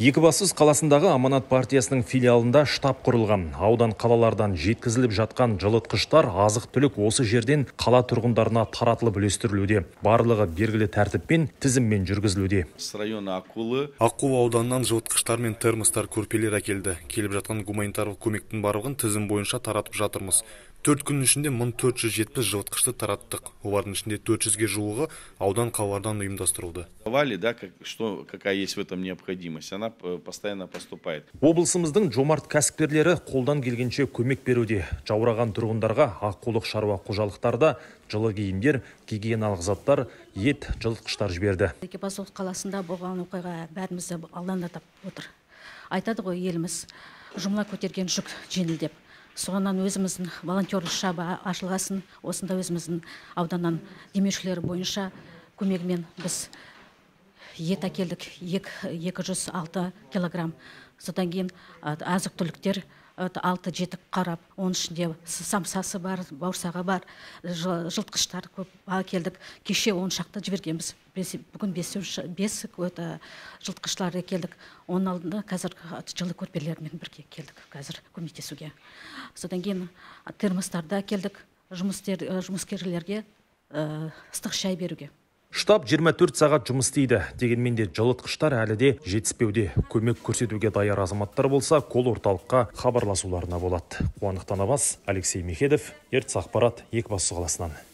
Екібасыз қаласындағы Аманат партиясының филиалында штаб құрылған. Аудан қалалардан жеткізіліп жатқан жылытқыштар азық-түлік осы жерден қала тұрғындарына таратылып үлестірілуде. Барлығы белгілі тәртіппен тізіммен жүргізілуде. Аққу ауданынан жылытқыштар мен термостар көрпелер әкелді. Келіп жатқан гуманитарлық көмектің барлығын тізім бойынша таратып жатырмыз төрт күн ішінде 1470 жылытқышты тараттық олардың ішінде 400-ге жуығы аудан қалалардан ұйымдастырылды вали да как, что какая есть в этом необходимость она э, постоянно поступает облысымыздың жомарт кәсіпкерлері қолдан келгенше көмек беруде жаураған тұрғындарға аққулық шаруа қожалықтарда жылы киімдер гигиеналық заттар ет жылытқыштар жіберді екібастұз қаласында болған оқиға бәрімізді алаңдатып отыр айтады ғой еліміз жұмыла көтерген жүк жеңіл деп соғаннан өзіміздің волонтерлық шаба ашылғасын осында өзіміздің ауданнан демеушілер бойынша көмегімен біз ет әкелдік екі жүз алты килограмм содан кейін азық түліктер алты жетік қарап оның ішінде самсасы бар бауырсағы бар жылтқыштар көп әкелдік кеше он шақты жібергенбіз бүгін бес, бес жылтқыштар әкелдік оның алдында қазір жылы көрпелермен бірге келдік қазір көмектесуге содан кейін термостарды әкелдік жұмыскерлерге ыстық шай беруге штаб 24 сағат жұмыс істейді дегенмен де жылытқыштар әлі де жетіспеуде көмек көрсетуге даяр азаматтар болса кол орталыққа хабарласуларына болады қуандық танабас алексей мехедов ертіс ақпарат екібастұз қаласынан